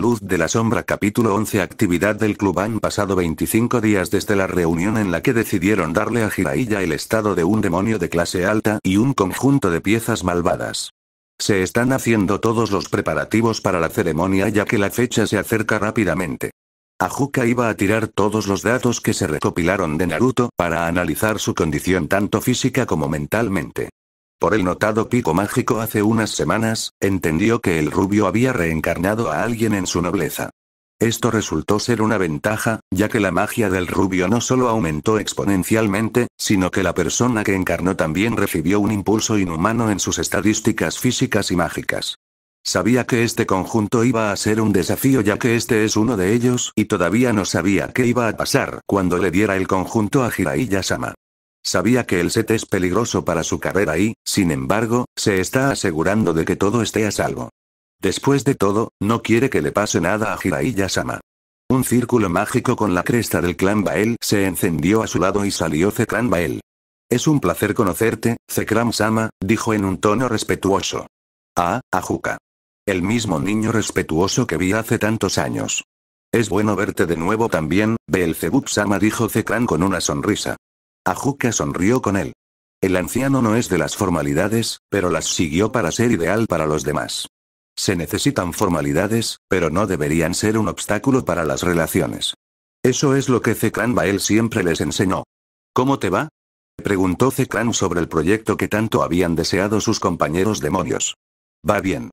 Luz de la Sombra capítulo 11 Actividad del club han pasado 25 días desde la reunión en la que decidieron darle a Jiraiya el estado de un demonio de clase alta y un conjunto de piezas malvadas. Se están haciendo todos los preparativos para la ceremonia ya que la fecha se acerca rápidamente. Ajuka iba a tirar todos los datos que se recopilaron de Naruto para analizar su condición tanto física como mentalmente. Por el notado pico mágico hace unas semanas, entendió que el rubio había reencarnado a alguien en su nobleza. Esto resultó ser una ventaja, ya que la magia del rubio no solo aumentó exponencialmente, sino que la persona que encarnó también recibió un impulso inhumano en sus estadísticas físicas y mágicas. Sabía que este conjunto iba a ser un desafío ya que este es uno de ellos y todavía no sabía qué iba a pasar cuando le diera el conjunto a Jiraiya-sama. Sabía que el set es peligroso para su carrera y, sin embargo, se está asegurando de que todo esté a salvo. Después de todo, no quiere que le pase nada a Jiraiya-sama. Un círculo mágico con la cresta del clan Bael se encendió a su lado y salió Zekran Bael. Es un placer conocerte, Zekram-sama, dijo en un tono respetuoso. Ah, Ajuka. El mismo niño respetuoso que vi hace tantos años. Es bueno verte de nuevo también, Beelzebub-sama dijo Zekran con una sonrisa. Ajuka sonrió con él. El anciano no es de las formalidades, pero las siguió para ser ideal para los demás. Se necesitan formalidades, pero no deberían ser un obstáculo para las relaciones. Eso es lo que Zekran Bael siempre les enseñó. ¿Cómo te va? Preguntó Zekran sobre el proyecto que tanto habían deseado sus compañeros demonios. Va bien.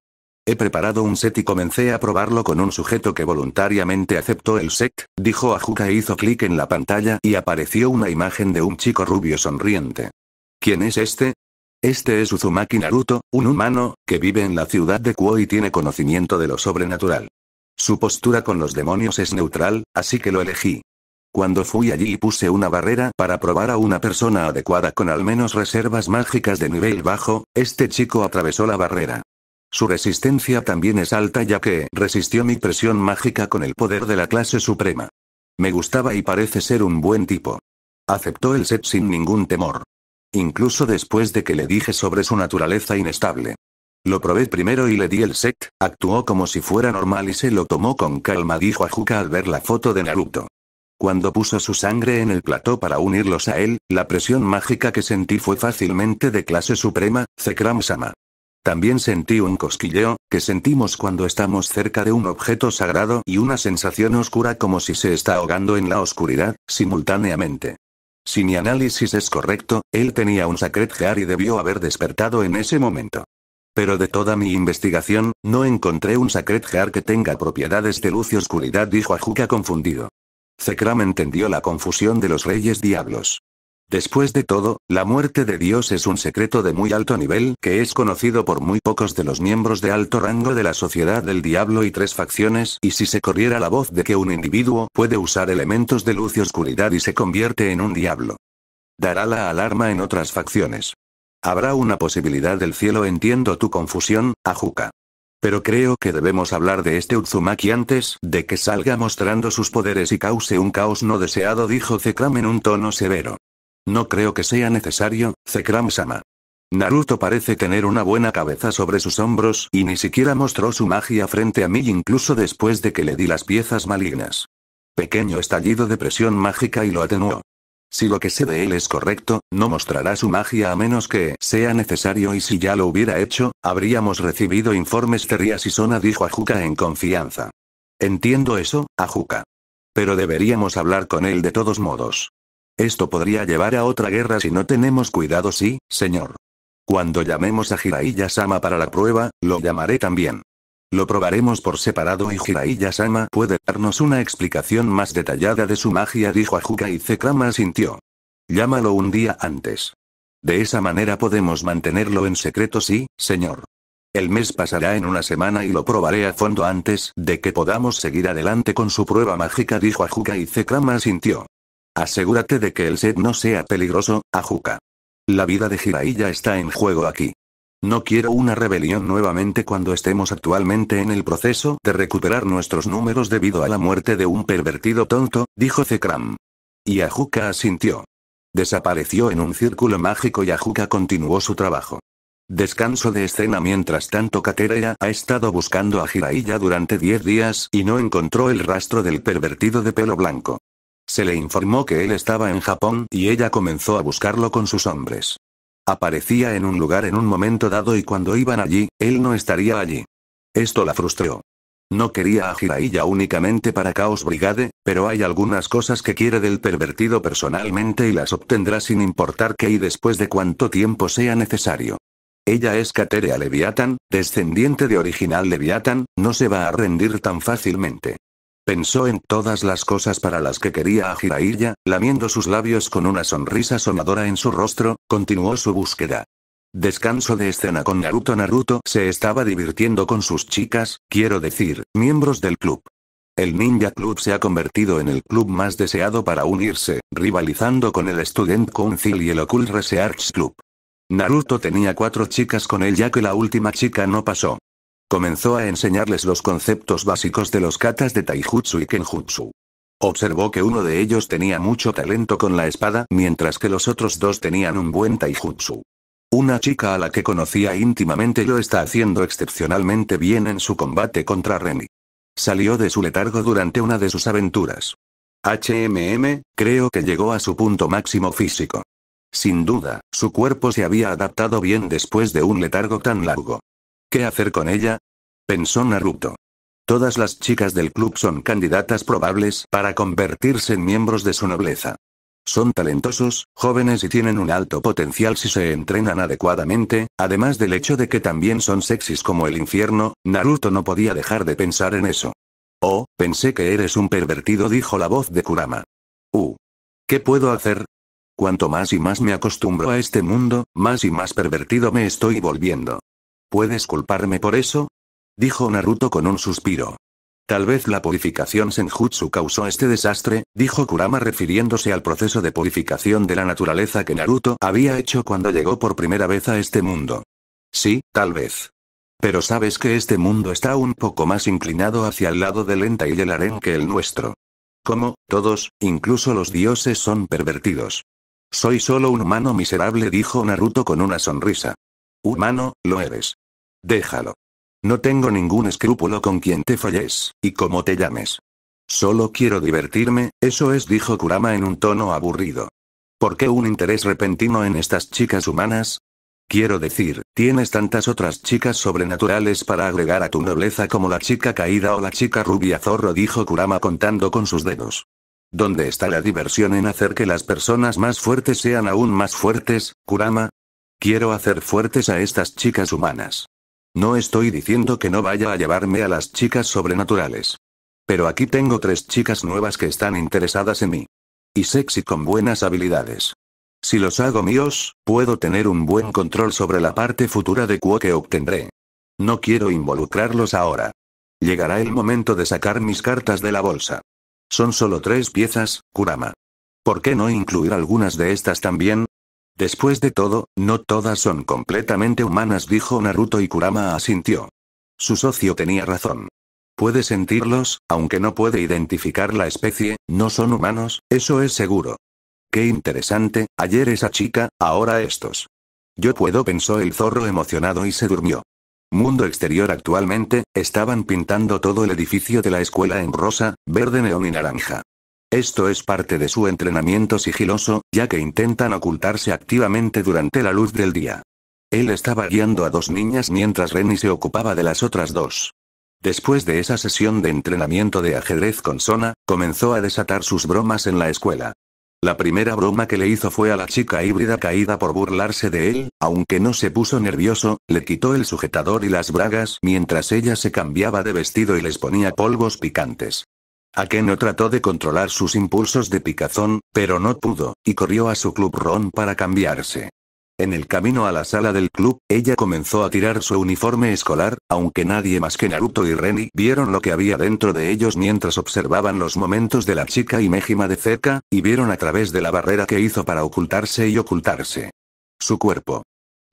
He preparado un set y comencé a probarlo con un sujeto que voluntariamente aceptó el set, dijo Ajuka e hizo clic en la pantalla y apareció una imagen de un chico rubio sonriente. ¿Quién es este? Este es Uzumaki Naruto, un humano, que vive en la ciudad de Kuo y tiene conocimiento de lo sobrenatural. Su postura con los demonios es neutral, así que lo elegí. Cuando fui allí y puse una barrera para probar a una persona adecuada con al menos reservas mágicas de nivel bajo, este chico atravesó la barrera. Su resistencia también es alta ya que resistió mi presión mágica con el poder de la clase suprema. Me gustaba y parece ser un buen tipo. Aceptó el set sin ningún temor. Incluso después de que le dije sobre su naturaleza inestable. Lo probé primero y le di el set, actuó como si fuera normal y se lo tomó con calma, dijo Ajuka al ver la foto de Naruto. Cuando puso su sangre en el plató para unirlos a él, la presión mágica que sentí fue fácilmente de clase suprema, Zekram-sama. También sentí un cosquilleo, que sentimos cuando estamos cerca de un objeto sagrado y una sensación oscura como si se está ahogando en la oscuridad, simultáneamente. Si mi análisis es correcto, él tenía un Sacred Gear y debió haber despertado en ese momento. Pero de toda mi investigación, no encontré un Sacred Gear que tenga propiedades de luz y oscuridad, dijo Ajuka confundido. Zekram entendió la confusión de los reyes diablos. Después de todo, la muerte de Dios es un secreto de muy alto nivel que es conocido por muy pocos de los miembros de alto rango de la sociedad del diablo y tres facciones, y si se corriera la voz de que un individuo puede usar elementos de luz y oscuridad y se convierte en un diablo. Dará la alarma en otras facciones. Habrá una posibilidad del cielo entiendo tu confusión, Ajuka. Pero creo que debemos hablar de este Uzumaki antes de que salga mostrando sus poderes y cause un caos no deseado dijo Zekram en un tono severo. No creo que sea necesario, Zekram-sama. Naruto parece tener una buena cabeza sobre sus hombros y ni siquiera mostró su magia frente a mí incluso después de que le di las piezas malignas. Pequeño estallido de presión mágica y lo atenuó. Si lo que sé de él es correcto, no mostrará su magia a menos que sea necesario y si ya lo hubiera hecho, habríamos recibido informes Terrías y Sona dijo Ajuka en confianza. Entiendo eso, Ajuka. Pero deberíamos hablar con él de todos modos. Esto podría llevar a otra guerra si no tenemos cuidado, sí, señor. Cuando llamemos a Jiraiya-sama para la prueba, lo llamaré también. Lo probaremos por separado y Jiraiya-sama puede darnos una explicación más detallada de su magia, dijo Ajuka y Zekrama sintió. Llámalo un día antes. De esa manera podemos mantenerlo en secreto, sí, señor. El mes pasará en una semana y lo probaré a fondo antes de que podamos seguir adelante con su prueba mágica, dijo Ajuka y Zekrama sintió. Asegúrate de que el set no sea peligroso, Ajuka. La vida de Jiraiya está en juego aquí. No quiero una rebelión nuevamente cuando estemos actualmente en el proceso de recuperar nuestros números debido a la muerte de un pervertido tonto, dijo Zekram. Y Ajuka asintió. Desapareció en un círculo mágico y Ajuka continuó su trabajo. Descanso de escena mientras tanto Katerea ha estado buscando a Jiraiya durante 10 días y no encontró el rastro del pervertido de pelo blanco. Se le informó que él estaba en Japón y ella comenzó a buscarlo con sus hombres. Aparecía en un lugar en un momento dado y cuando iban allí, él no estaría allí. Esto la frustró. No quería a ella únicamente para Chaos Brigade, pero hay algunas cosas que quiere del pervertido personalmente y las obtendrá sin importar qué y después de cuánto tiempo sea necesario. Ella es Katerea Leviathan, descendiente de original Leviathan, no se va a rendir tan fácilmente. Pensó en todas las cosas para las que quería a Jiraiya, lamiendo sus labios con una sonrisa sonadora en su rostro, continuó su búsqueda. Descanso de escena con Naruto Naruto se estaba divirtiendo con sus chicas, quiero decir, miembros del club. El Ninja Club se ha convertido en el club más deseado para unirse, rivalizando con el Student Council y el Occult Research Club. Naruto tenía cuatro chicas con él ya que la última chica no pasó. Comenzó a enseñarles los conceptos básicos de los katas de taijutsu y kenjutsu. Observó que uno de ellos tenía mucho talento con la espada, mientras que los otros dos tenían un buen taijutsu. Una chica a la que conocía íntimamente lo está haciendo excepcionalmente bien en su combate contra Remy. Salió de su letargo durante una de sus aventuras. HMM, creo que llegó a su punto máximo físico. Sin duda, su cuerpo se había adaptado bien después de un letargo tan largo. ¿Qué hacer con ella? Pensó Naruto. Todas las chicas del club son candidatas probables para convertirse en miembros de su nobleza. Son talentosos, jóvenes y tienen un alto potencial si se entrenan adecuadamente, además del hecho de que también son sexys como el infierno, Naruto no podía dejar de pensar en eso. Oh, pensé que eres un pervertido, dijo la voz de Kurama. Uh. ¿Qué puedo hacer? Cuanto más y más me acostumbro a este mundo, más y más pervertido me estoy volviendo. ¿Puedes culparme por eso? Dijo Naruto con un suspiro. Tal vez la purificación Senjutsu causó este desastre, dijo Kurama refiriéndose al proceso de purificación de la naturaleza que Naruto había hecho cuando llegó por primera vez a este mundo. Sí, tal vez. Pero sabes que este mundo está un poco más inclinado hacia el lado del Enta y el Aren que el nuestro. Como, todos, incluso los dioses son pervertidos. Soy solo un humano miserable dijo Naruto con una sonrisa. Humano, lo eres. Déjalo. No tengo ningún escrúpulo con quien te falles, y cómo te llames. Solo quiero divertirme, eso es, dijo Kurama en un tono aburrido. ¿Por qué un interés repentino en estas chicas humanas? Quiero decir, tienes tantas otras chicas sobrenaturales para agregar a tu nobleza como la chica caída o la chica rubia zorro, dijo Kurama contando con sus dedos. ¿Dónde está la diversión en hacer que las personas más fuertes sean aún más fuertes, Kurama? Quiero hacer fuertes a estas chicas humanas. No estoy diciendo que no vaya a llevarme a las chicas sobrenaturales. Pero aquí tengo tres chicas nuevas que están interesadas en mí. Y sexy con buenas habilidades. Si los hago míos, puedo tener un buen control sobre la parte futura de Cuo que obtendré. No quiero involucrarlos ahora. Llegará el momento de sacar mis cartas de la bolsa. Son solo tres piezas, Kurama. ¿Por qué no incluir algunas de estas también? Después de todo, no todas son completamente humanas, dijo Naruto y Kurama asintió. Su socio tenía razón. Puede sentirlos, aunque no puede identificar la especie, no son humanos, eso es seguro. Qué interesante, ayer esa chica, ahora estos. Yo puedo, pensó el zorro emocionado y se durmió. Mundo exterior actualmente, estaban pintando todo el edificio de la escuela en rosa, verde neón y naranja. Esto es parte de su entrenamiento sigiloso, ya que intentan ocultarse activamente durante la luz del día. Él estaba guiando a dos niñas mientras Renny se ocupaba de las otras dos. Después de esa sesión de entrenamiento de ajedrez con Sona, comenzó a desatar sus bromas en la escuela. La primera broma que le hizo fue a la chica híbrida caída por burlarse de él, aunque no se puso nervioso, le quitó el sujetador y las bragas mientras ella se cambiaba de vestido y les ponía polvos picantes. Akeno trató de controlar sus impulsos de picazón, pero no pudo, y corrió a su club Ron para cambiarse. En el camino a la sala del club, ella comenzó a tirar su uniforme escolar, aunque nadie más que Naruto y Reni vieron lo que había dentro de ellos mientras observaban los momentos de la chica y Mejima de cerca, y vieron a través de la barrera que hizo para ocultarse y ocultarse. Su cuerpo.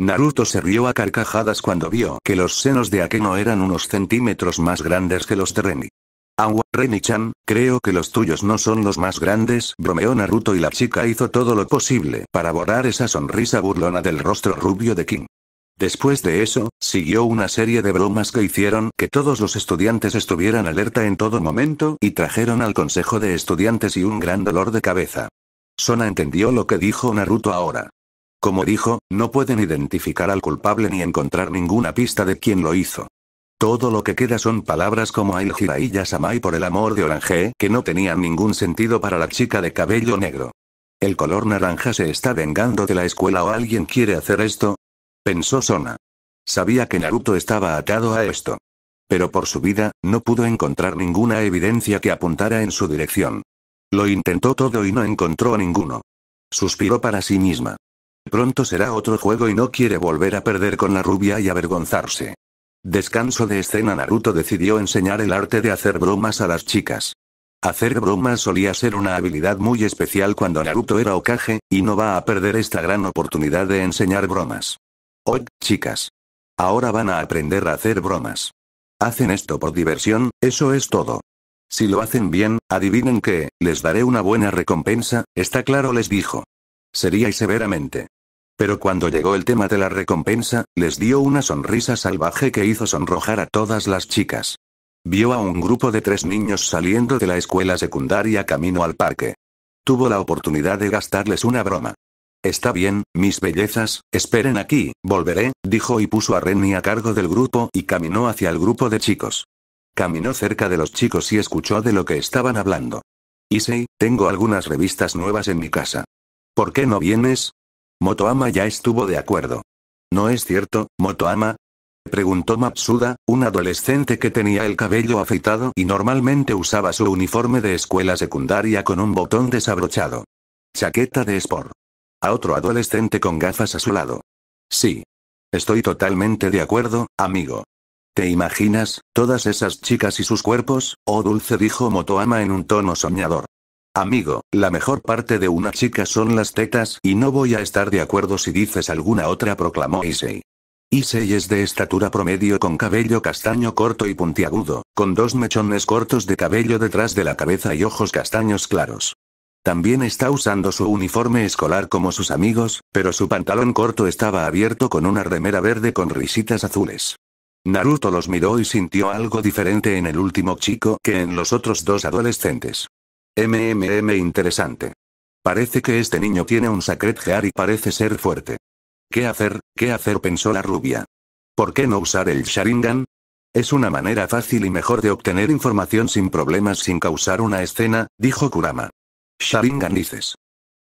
Naruto se rió a carcajadas cuando vio que los senos de Akeno eran unos centímetros más grandes que los de Reni. Agua Renichan, creo que los tuyos no son los más grandes, bromeó Naruto y la chica hizo todo lo posible para borrar esa sonrisa burlona del rostro rubio de King. Después de eso, siguió una serie de bromas que hicieron que todos los estudiantes estuvieran alerta en todo momento y trajeron al consejo de estudiantes y un gran dolor de cabeza. Sona entendió lo que dijo Naruto ahora. Como dijo, no pueden identificar al culpable ni encontrar ninguna pista de quién lo hizo. Todo lo que queda son palabras como Ailjirai y Yasamai por el amor de Orange, que no tenían ningún sentido para la chica de cabello negro. ¿El color naranja se está vengando de la escuela o alguien quiere hacer esto? Pensó Sona. Sabía que Naruto estaba atado a esto. Pero por su vida, no pudo encontrar ninguna evidencia que apuntara en su dirección. Lo intentó todo y no encontró ninguno. Suspiró para sí misma. Pronto será otro juego y no quiere volver a perder con la rubia y avergonzarse. Descanso de escena Naruto decidió enseñar el arte de hacer bromas a las chicas. Hacer bromas solía ser una habilidad muy especial cuando Naruto era ocaje y no va a perder esta gran oportunidad de enseñar bromas. Hoy, chicas. Ahora van a aprender a hacer bromas. Hacen esto por diversión, eso es todo. Si lo hacen bien, adivinen que, les daré una buena recompensa, está claro les dijo. Sería y severamente. Pero cuando llegó el tema de la recompensa, les dio una sonrisa salvaje que hizo sonrojar a todas las chicas. Vio a un grupo de tres niños saliendo de la escuela secundaria camino al parque. Tuvo la oportunidad de gastarles una broma. Está bien, mis bellezas, esperen aquí, volveré, dijo y puso a Renny a cargo del grupo y caminó hacia el grupo de chicos. Caminó cerca de los chicos y escuchó de lo que estaban hablando. Issei, tengo algunas revistas nuevas en mi casa. ¿Por qué no vienes? Motoama ya estuvo de acuerdo. ¿No es cierto, Motoama? Preguntó mapsuda un adolescente que tenía el cabello afeitado y normalmente usaba su uniforme de escuela secundaria con un botón desabrochado. Chaqueta de sport. A otro adolescente con gafas a su lado. Sí. Estoy totalmente de acuerdo, amigo. ¿Te imaginas, todas esas chicas y sus cuerpos? Oh dulce dijo Motoama en un tono soñador. Amigo, la mejor parte de una chica son las tetas y no voy a estar de acuerdo si dices alguna otra, proclamó Issei. Issei es de estatura promedio con cabello castaño corto y puntiagudo, con dos mechones cortos de cabello detrás de la cabeza y ojos castaños claros. También está usando su uniforme escolar como sus amigos, pero su pantalón corto estaba abierto con una remera verde con risitas azules. Naruto los miró y sintió algo diferente en el último chico que en los otros dos adolescentes. MMM interesante. Parece que este niño tiene un sacred gear y parece ser fuerte. ¿Qué hacer? ¿Qué hacer? pensó la rubia. ¿Por qué no usar el Sharingan? Es una manera fácil y mejor de obtener información sin problemas sin causar una escena, dijo Kurama. Sharingan dices.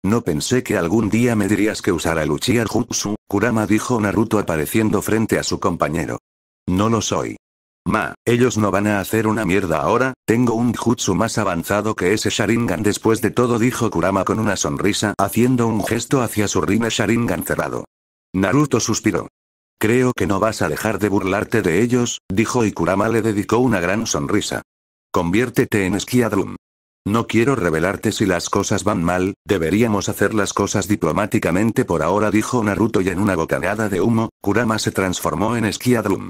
No pensé que algún día me dirías que usara el Uchiha Jutsu, Kurama dijo Naruto apareciendo frente a su compañero. No lo soy. Ma, ellos no van a hacer una mierda ahora, tengo un jutsu más avanzado que ese Sharingan después de todo dijo Kurama con una sonrisa haciendo un gesto hacia su rime Sharingan cerrado. Naruto suspiró. Creo que no vas a dejar de burlarte de ellos, dijo y Kurama le dedicó una gran sonrisa. Conviértete en Skiadrum. No quiero revelarte si las cosas van mal, deberíamos hacer las cosas diplomáticamente por ahora dijo Naruto y en una bocanada de humo, Kurama se transformó en Esquiadrum.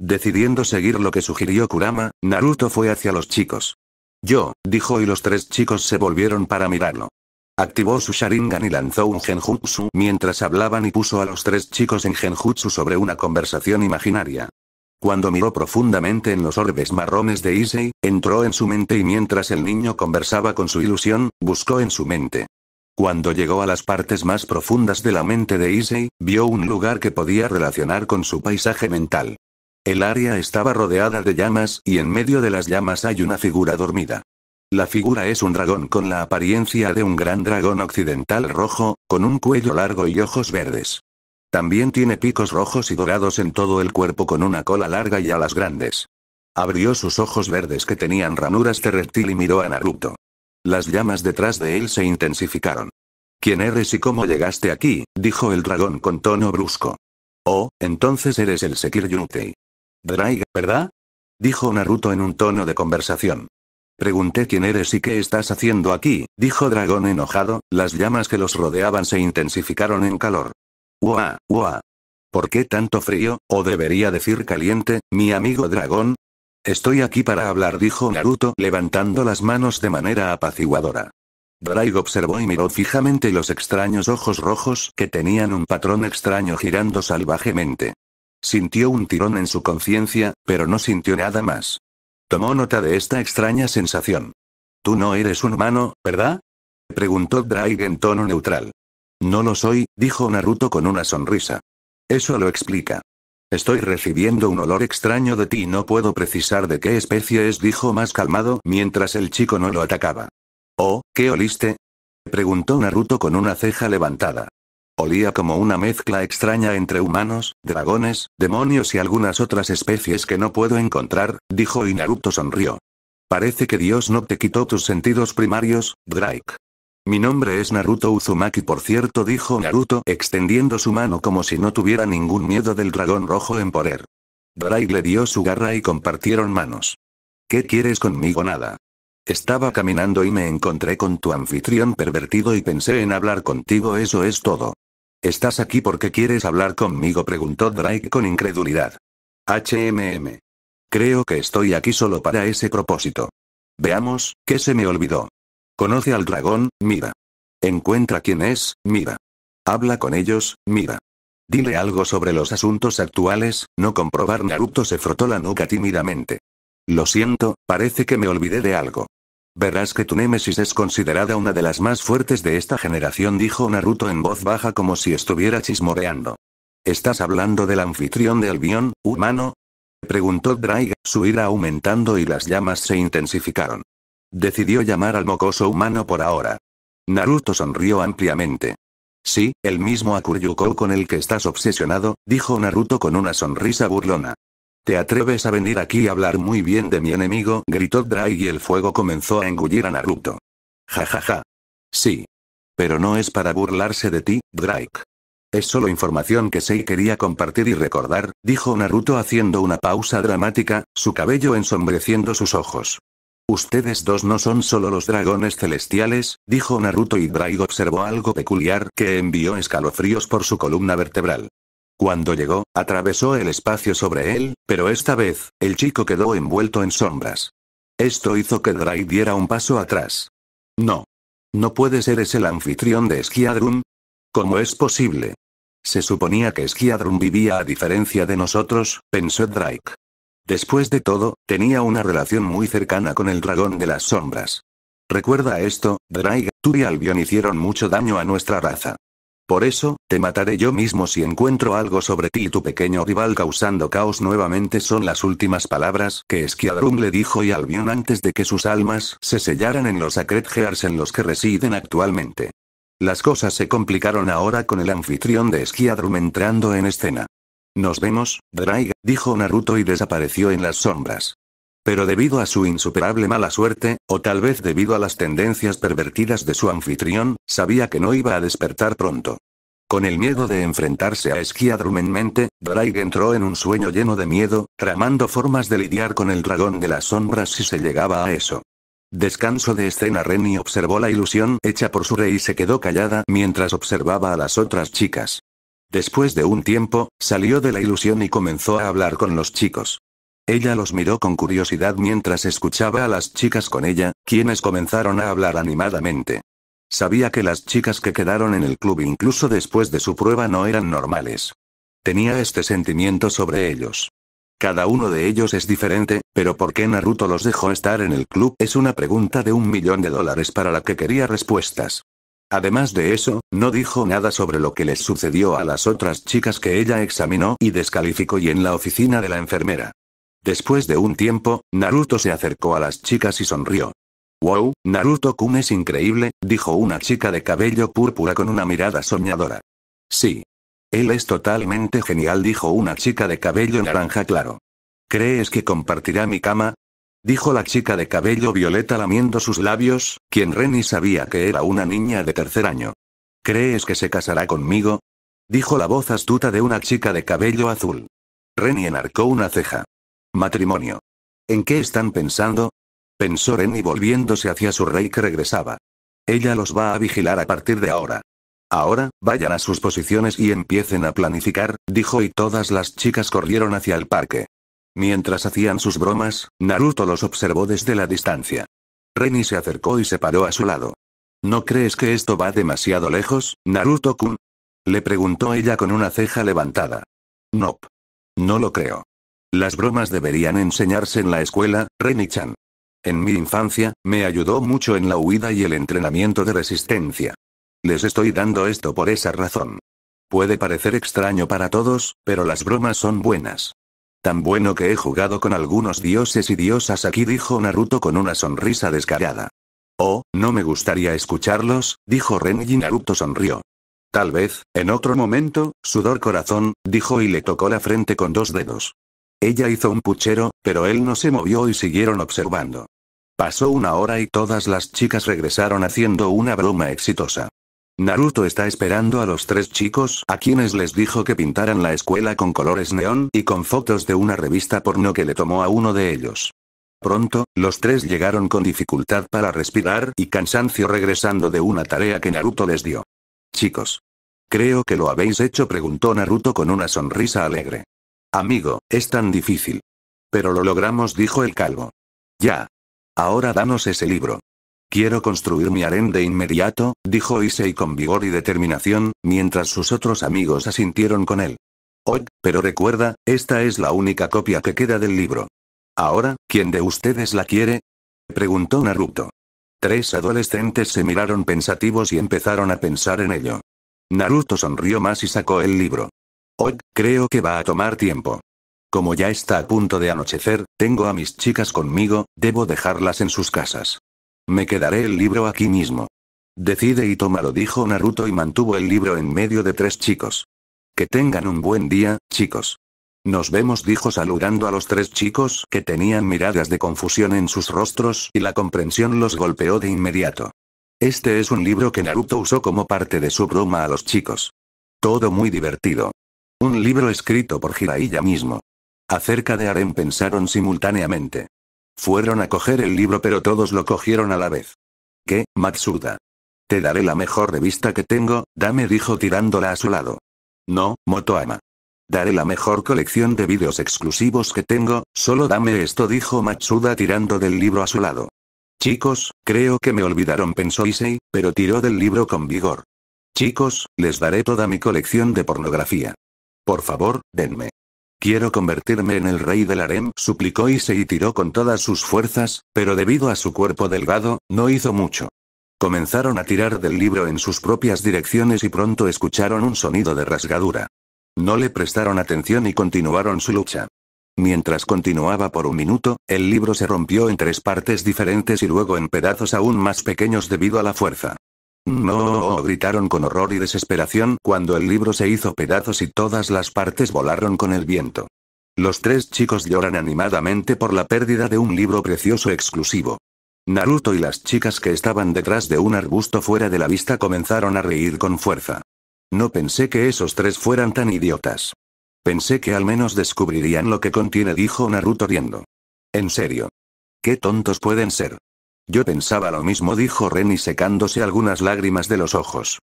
Decidiendo seguir lo que sugirió Kurama, Naruto fue hacia los chicos. Yo, dijo y los tres chicos se volvieron para mirarlo. Activó su Sharingan y lanzó un genjutsu mientras hablaban y puso a los tres chicos en genjutsu sobre una conversación imaginaria. Cuando miró profundamente en los orbes marrones de Issei, entró en su mente y mientras el niño conversaba con su ilusión, buscó en su mente. Cuando llegó a las partes más profundas de la mente de Issei, vio un lugar que podía relacionar con su paisaje mental. El área estaba rodeada de llamas y en medio de las llamas hay una figura dormida. La figura es un dragón con la apariencia de un gran dragón occidental rojo, con un cuello largo y ojos verdes. También tiene picos rojos y dorados en todo el cuerpo con una cola larga y alas grandes. Abrió sus ojos verdes que tenían ranuras de reptil y miró a Naruto. Las llamas detrás de él se intensificaron. ¿Quién eres y cómo llegaste aquí? dijo el dragón con tono brusco. Oh, entonces eres el Sekir ¿Draig, ¿verdad? Dijo Naruto en un tono de conversación. Pregunté quién eres y qué estás haciendo aquí, dijo Dragón enojado, las llamas que los rodeaban se intensificaron en calor. ¡Uah, uah! ¿Por qué tanto frío, o debería decir caliente, mi amigo dragón? Estoy aquí para hablar, dijo Naruto, levantando las manos de manera apaciguadora. Draig observó y miró fijamente los extraños ojos rojos que tenían un patrón extraño girando salvajemente. Sintió un tirón en su conciencia, pero no sintió nada más. Tomó nota de esta extraña sensación. Tú no eres un humano, ¿verdad? Preguntó Drake en tono neutral. No lo soy, dijo Naruto con una sonrisa. Eso lo explica. Estoy recibiendo un olor extraño de ti y no puedo precisar de qué especie es, dijo más calmado mientras el chico no lo atacaba. Oh, ¿qué oliste? Preguntó Naruto con una ceja levantada. Olía como una mezcla extraña entre humanos, dragones, demonios y algunas otras especies que no puedo encontrar, dijo y Naruto sonrió. Parece que Dios no te quitó tus sentidos primarios, Drake. Mi nombre es Naruto Uzumaki por cierto dijo Naruto extendiendo su mano como si no tuviera ningún miedo del dragón rojo en poder. Drake le dio su garra y compartieron manos. ¿Qué quieres conmigo nada? Estaba caminando y me encontré con tu anfitrión pervertido y pensé en hablar contigo eso es todo. ¿Estás aquí porque quieres hablar conmigo? preguntó Drake con incredulidad. HMM. Creo que estoy aquí solo para ese propósito. Veamos, ¿qué se me olvidó? Conoce al dragón, mira. Encuentra quién es, mira. Habla con ellos, mira. Dile algo sobre los asuntos actuales, no comprobar Naruto se frotó la nuca tímidamente. Lo siento, parece que me olvidé de algo. Verás que tu némesis es considerada una de las más fuertes de esta generación, dijo Naruto en voz baja como si estuviera chismoreando. ¿Estás hablando del anfitrión de avión, humano? Preguntó Draig, su ira aumentando y las llamas se intensificaron. Decidió llamar al mocoso humano por ahora. Naruto sonrió ampliamente. Sí, el mismo Akuryuko con el que estás obsesionado, dijo Naruto con una sonrisa burlona. ¿Te atreves a venir aquí a hablar muy bien de mi enemigo? gritó Dry y el fuego comenzó a engullir a Naruto. Ja ja ja. Sí. Pero no es para burlarse de ti, Drake. Es solo información que Sei quería compartir y recordar, dijo Naruto haciendo una pausa dramática, su cabello ensombreciendo sus ojos. Ustedes dos no son solo los dragones celestiales, dijo Naruto y Drake observó algo peculiar que envió escalofríos por su columna vertebral. Cuando llegó, atravesó el espacio sobre él, pero esta vez, el chico quedó envuelto en sombras. Esto hizo que Drake diera un paso atrás. No. No puede ser ese el anfitrión de Skiadrum. ¿Cómo es posible? Se suponía que Skiadrum vivía a diferencia de nosotros, pensó Drake. Después de todo, tenía una relación muy cercana con el dragón de las sombras. Recuerda esto, Drake, tú y Albion hicieron mucho daño a nuestra raza. Por eso, te mataré yo mismo si encuentro algo sobre ti y tu pequeño rival causando caos nuevamente son las últimas palabras que Esquiadrum le dijo y Albion antes de que sus almas se sellaran en los Gears en los que residen actualmente. Las cosas se complicaron ahora con el anfitrión de Esquiadrum entrando en escena. Nos vemos, Draiga, dijo Naruto y desapareció en las sombras. Pero debido a su insuperable mala suerte, o tal vez debido a las tendencias pervertidas de su anfitrión, sabía que no iba a despertar pronto. Con el miedo de enfrentarse a Esquiadrum en mente, Drake entró en un sueño lleno de miedo, tramando formas de lidiar con el dragón de las sombras si se llegaba a eso. Descanso de escena Renny observó la ilusión hecha por su rey y se quedó callada mientras observaba a las otras chicas. Después de un tiempo, salió de la ilusión y comenzó a hablar con los chicos. Ella los miró con curiosidad mientras escuchaba a las chicas con ella, quienes comenzaron a hablar animadamente. Sabía que las chicas que quedaron en el club incluso después de su prueba no eran normales. Tenía este sentimiento sobre ellos. Cada uno de ellos es diferente, pero ¿por qué Naruto los dejó estar en el club? Es una pregunta de un millón de dólares para la que quería respuestas. Además de eso, no dijo nada sobre lo que les sucedió a las otras chicas que ella examinó y descalificó y en la oficina de la enfermera. Después de un tiempo, Naruto se acercó a las chicas y sonrió. Wow, Naruto-kun es increíble, dijo una chica de cabello púrpura con una mirada soñadora. Sí. Él es totalmente genial, dijo una chica de cabello naranja claro. ¿Crees que compartirá mi cama? Dijo la chica de cabello violeta lamiendo sus labios, quien Reni sabía que era una niña de tercer año. ¿Crees que se casará conmigo? Dijo la voz astuta de una chica de cabello azul. Reni enarcó una ceja. Matrimonio. ¿En qué están pensando? Pensó y volviéndose hacia su rey que regresaba. Ella los va a vigilar a partir de ahora. Ahora, vayan a sus posiciones y empiecen a planificar, dijo y todas las chicas corrieron hacia el parque. Mientras hacían sus bromas, Naruto los observó desde la distancia. Reni se acercó y se paró a su lado. ¿No crees que esto va demasiado lejos, Naruto-kun? Le preguntó ella con una ceja levantada. No. No lo creo. Las bromas deberían enseñarse en la escuela, Renichan. En mi infancia, me ayudó mucho en la huida y el entrenamiento de resistencia. Les estoy dando esto por esa razón. Puede parecer extraño para todos, pero las bromas son buenas. Tan bueno que he jugado con algunos dioses y diosas aquí dijo Naruto con una sonrisa descarada. Oh, no me gustaría escucharlos, dijo Ren y Naruto sonrió. Tal vez, en otro momento, sudor corazón, dijo y le tocó la frente con dos dedos. Ella hizo un puchero, pero él no se movió y siguieron observando. Pasó una hora y todas las chicas regresaron haciendo una broma exitosa. Naruto está esperando a los tres chicos, a quienes les dijo que pintaran la escuela con colores neón y con fotos de una revista porno que le tomó a uno de ellos. Pronto, los tres llegaron con dificultad para respirar y cansancio regresando de una tarea que Naruto les dio. Chicos. Creo que lo habéis hecho, preguntó Naruto con una sonrisa alegre. Amigo, es tan difícil. Pero lo logramos, dijo el calvo. Ya. Ahora danos ese libro. Quiero construir mi harén de inmediato, dijo Issei con vigor y determinación, mientras sus otros amigos asintieron con él. Oye, pero recuerda, esta es la única copia que queda del libro. Ahora, ¿quién de ustedes la quiere? preguntó Naruto. Tres adolescentes se miraron pensativos y empezaron a pensar en ello. Naruto sonrió más y sacó el libro. Hoy, creo que va a tomar tiempo. Como ya está a punto de anochecer, tengo a mis chicas conmigo, debo dejarlas en sus casas. Me quedaré el libro aquí mismo. Decide y lo dijo Naruto y mantuvo el libro en medio de tres chicos. Que tengan un buen día, chicos. Nos vemos, dijo saludando a los tres chicos que tenían miradas de confusión en sus rostros y la comprensión los golpeó de inmediato. Este es un libro que Naruto usó como parte de su broma a los chicos. Todo muy divertido. Un libro escrito por Hiraiya mismo. Acerca de Arem pensaron simultáneamente. Fueron a coger el libro pero todos lo cogieron a la vez. ¿Qué, Matsuda? Te daré la mejor revista que tengo, Dame dijo tirándola a su lado. No, Motoama. Daré la mejor colección de vídeos exclusivos que tengo, solo dame esto dijo Matsuda tirando del libro a su lado. Chicos, creo que me olvidaron pensó Issei, pero tiró del libro con vigor. Chicos, les daré toda mi colección de pornografía. Por favor, denme. Quiero convertirme en el rey del harem, suplicó y se tiró con todas sus fuerzas, pero debido a su cuerpo delgado, no hizo mucho. Comenzaron a tirar del libro en sus propias direcciones y pronto escucharon un sonido de rasgadura. No le prestaron atención y continuaron su lucha. Mientras continuaba por un minuto, el libro se rompió en tres partes diferentes y luego en pedazos aún más pequeños debido a la fuerza. No, oh, oh, gritaron con horror y desesperación cuando el libro se hizo pedazos y todas las partes volaron con el viento. Los tres chicos lloran animadamente por la pérdida de un libro precioso exclusivo. Naruto y las chicas que estaban detrás de un arbusto fuera de la vista comenzaron a reír con fuerza. No pensé que esos tres fueran tan idiotas. Pensé que al menos descubrirían lo que contiene, dijo Naruto riendo. En serio. Qué tontos pueden ser. Yo pensaba lo mismo, dijo Renny secándose algunas lágrimas de los ojos.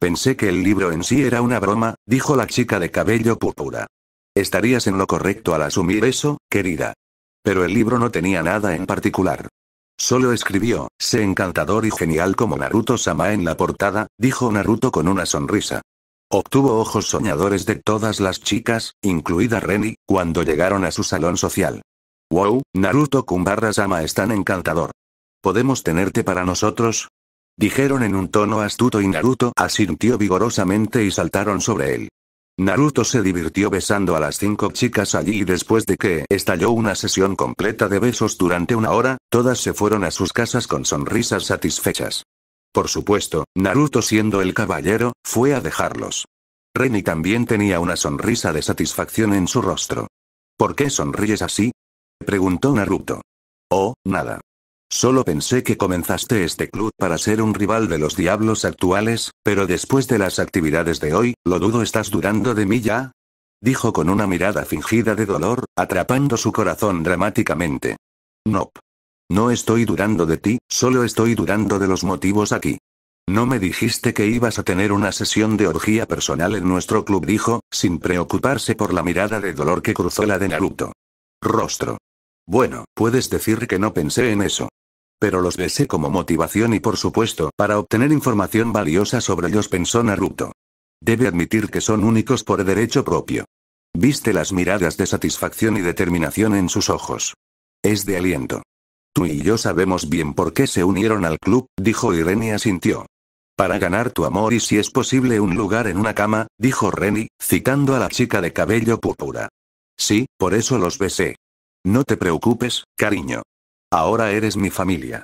Pensé que el libro en sí era una broma, dijo la chica de cabello púrpura. Estarías en lo correcto al asumir eso, querida. Pero el libro no tenía nada en particular. Solo escribió, sé encantador y genial como Naruto Sama en la portada, dijo Naruto con una sonrisa. Obtuvo ojos soñadores de todas las chicas, incluida Reni, cuando llegaron a su salón social. Wow, Naruto Kumbarra Sama es tan encantador. ¿Podemos tenerte para nosotros? Dijeron en un tono astuto y Naruto asintió vigorosamente y saltaron sobre él. Naruto se divirtió besando a las cinco chicas allí y después de que estalló una sesión completa de besos durante una hora, todas se fueron a sus casas con sonrisas satisfechas. Por supuesto, Naruto siendo el caballero, fue a dejarlos. Reni también tenía una sonrisa de satisfacción en su rostro. ¿Por qué sonríes así? preguntó Naruto. Oh, nada. Solo pensé que comenzaste este club para ser un rival de los diablos actuales, pero después de las actividades de hoy, lo dudo estás durando de mí ya. Dijo con una mirada fingida de dolor, atrapando su corazón dramáticamente. No, No estoy durando de ti, solo estoy durando de los motivos aquí. No me dijiste que ibas a tener una sesión de orgía personal en nuestro club, dijo, sin preocuparse por la mirada de dolor que cruzó la de Naruto. Rostro. Bueno, puedes decir que no pensé en eso pero los besé como motivación y por supuesto para obtener información valiosa sobre ellos pensó Naruto. Debe admitir que son únicos por derecho propio. Viste las miradas de satisfacción y determinación en sus ojos. Es de aliento. Tú y yo sabemos bien por qué se unieron al club, dijo Irene y asintió. Para ganar tu amor y si es posible un lugar en una cama, dijo Reni, citando a la chica de cabello púrpura. Sí, por eso los besé. No te preocupes, cariño. Ahora eres mi familia.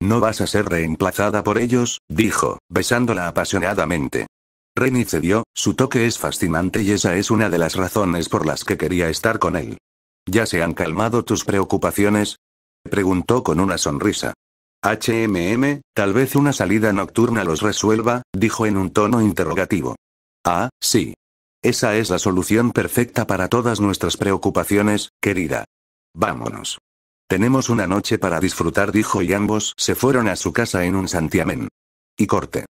No vas a ser reemplazada por ellos, dijo, besándola apasionadamente. Reni cedió, su toque es fascinante y esa es una de las razones por las que quería estar con él. ¿Ya se han calmado tus preocupaciones? Preguntó con una sonrisa. HMM, tal vez una salida nocturna los resuelva, dijo en un tono interrogativo. Ah, sí. Esa es la solución perfecta para todas nuestras preocupaciones, querida. Vámonos. Tenemos una noche para disfrutar dijo y ambos se fueron a su casa en un santiamén. Y corte.